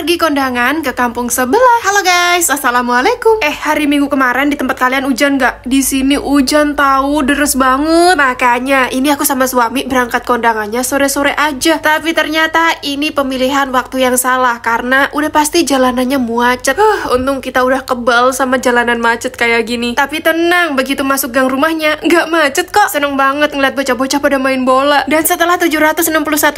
pergi kondangan ke kampung sebelah. Halo guys, assalamualaikum. Eh hari minggu kemarin di tempat kalian hujan nggak? Di sini hujan tahu deres banget. Makanya ini aku sama suami berangkat kondangannya sore-sore aja. Tapi ternyata ini pemilihan waktu yang salah karena udah pasti jalanannya macet. Huh, untung kita udah kebal sama jalanan macet kayak gini. Tapi tenang, begitu masuk gang rumahnya nggak macet kok. Seneng banget ngeliat bocah-bocah pada main bola. Dan setelah 761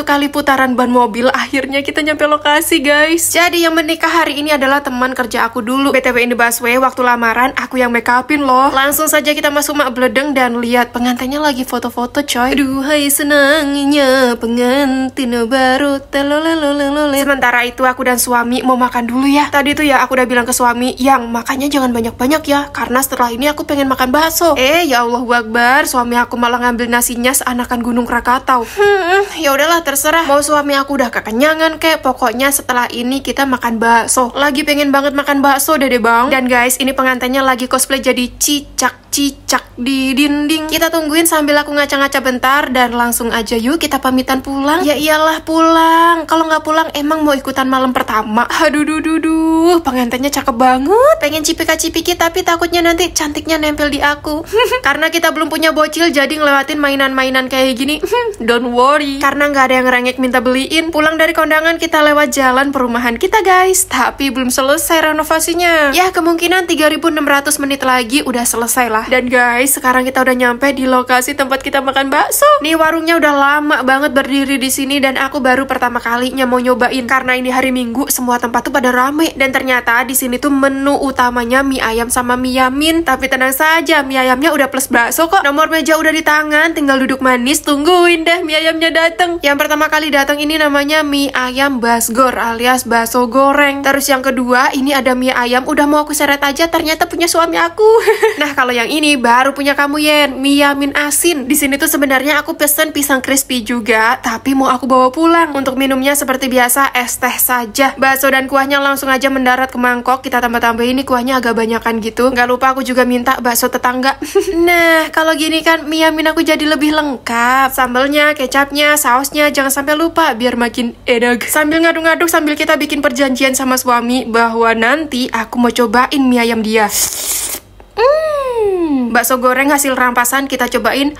kali putaran ban mobil, akhirnya kita nyampe lokasi guys. Jadi yang menikah hari ini adalah teman kerja aku dulu. BTW in busway, waktu lamaran aku yang make upin loh. Langsung saja kita masuk mak bledeng dan lihat pengantinnya lagi foto-foto coy. Duhai senangnya pengantin baru telolelolelole. Sementara itu aku dan suami mau makan dulu ya. Tadi tuh ya aku udah bilang ke suami yang makannya jangan banyak-banyak ya karena setelah ini aku pengen makan bakso. Eh ya Allah wakbar suami aku malah ngambil nasinya seanakan Gunung Krakatau. Hmm, ya udahlah terserah. Mau suami aku udah kekenyangan kek, pokoknya setelah ini kita makan bakso. Lagi pengen banget makan bakso deh, Bang. Dan guys, ini pengantinnya lagi cosplay jadi cicak cicak di dinding. Kita tungguin sambil aku ngaca-ngaca bentar dan langsung aja yuk kita pamitan pulang. Ya iyalah pulang. Kalau nggak pulang emang mau ikutan malam pertama. Aduh duh duh duh, pengantinnya cakep banget. Pengen cipika-cipiki tapi takutnya nanti cantiknya nempel di aku. Karena kita belum punya bocil jadi ngelewatin mainan-mainan kayak gini. Don't worry. Karena nggak ada yang rengek minta beliin. Pulang dari kondangan kita lewat jalan perumahan kita guys. Tapi belum selesai renovasinya. Ya kemungkinan 3600 menit lagi udah selesai lah dan guys, sekarang kita udah nyampe di lokasi tempat kita makan bakso. Nih warungnya udah lama banget berdiri di sini dan aku baru pertama kalinya mau nyobain karena ini hari Minggu semua tempat tuh pada rame dan ternyata di sini tuh menu utamanya mie ayam sama mie yamin. Tapi tenang saja, mie ayamnya udah plus bakso kok. Nomor meja udah di tangan, tinggal duduk manis tungguin deh mie ayamnya dateng. Yang pertama kali datang ini namanya mie ayam basgor alias bakso goreng. Terus yang kedua ini ada mie ayam udah mau aku seret aja ternyata punya suami aku. nah, kalau yang ini baru punya kamu Yen, miyamin asin. Di sini tuh sebenarnya aku pesen pisang crispy juga, tapi mau aku bawa pulang. Untuk minumnya seperti biasa es teh saja. Bakso dan kuahnya langsung aja mendarat ke mangkok. Kita tambah-tambah ini kuahnya agak banyakan gitu. Nggak lupa aku juga minta bakso tetangga. nah, kalau gini kan miyamin aku jadi lebih lengkap. Sambelnya, kecapnya, sausnya jangan sampai lupa biar makin enak. Sambil ngaduk-ngaduk sambil kita bikin perjanjian sama suami bahwa nanti aku mau cobain mie ayam dia bakso goreng hasil rampasan kita cobain.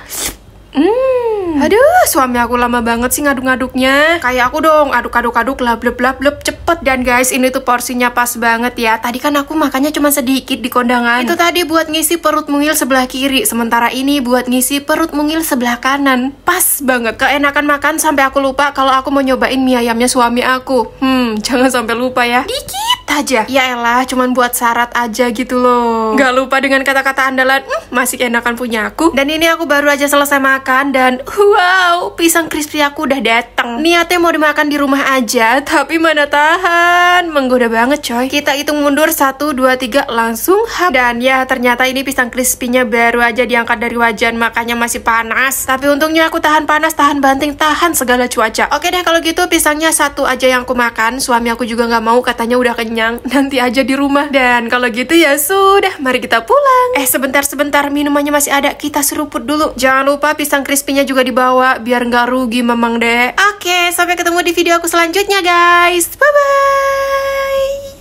Hmm. Aduh, suami aku lama banget sih ngaduk-ngaduknya. Kayak aku dong, aduk-aduk-aduk lah, blep blep cepet dan guys, ini tuh porsinya pas banget ya. Tadi kan aku makannya cuma sedikit di kondangan. Itu tadi buat ngisi perut mungil sebelah kiri, sementara ini buat ngisi perut mungil sebelah kanan. Pas banget keenakan makan sampai aku lupa kalau aku mau nyobain mie ayamnya suami aku. Hmm, jangan sampai lupa ya. Dikit aja. Ya elah, cuman buat syarat aja gitu loh. Gak lupa dengan kata-kata andalan, hmm, masih enakan punya aku. Dan ini aku baru aja selesai makan dan wow, pisang crispy aku udah dateng. Niatnya mau dimakan di rumah aja, tapi mana tahan, menggoda banget coy. Kita hitung mundur 1, 2, 3, langsung hap. Dan ya, ternyata ini pisang crispy-nya baru aja diangkat dari wajan, makanya masih panas. Tapi untungnya aku tahan panas, tahan banting, tahan segala cuaca. Oke deh kalau gitu pisangnya satu aja yang aku makan, suami aku juga nggak mau katanya udah kenyang kenyang, nanti aja di rumah. Dan kalau gitu ya sudah, mari kita pulang. Eh sebentar-sebentar, minumannya masih ada, kita seruput dulu. Jangan lupa pisang krispinya juga dibawa, biar nggak rugi memang deh. Oke, sampai ketemu di video aku selanjutnya guys. Bye-bye.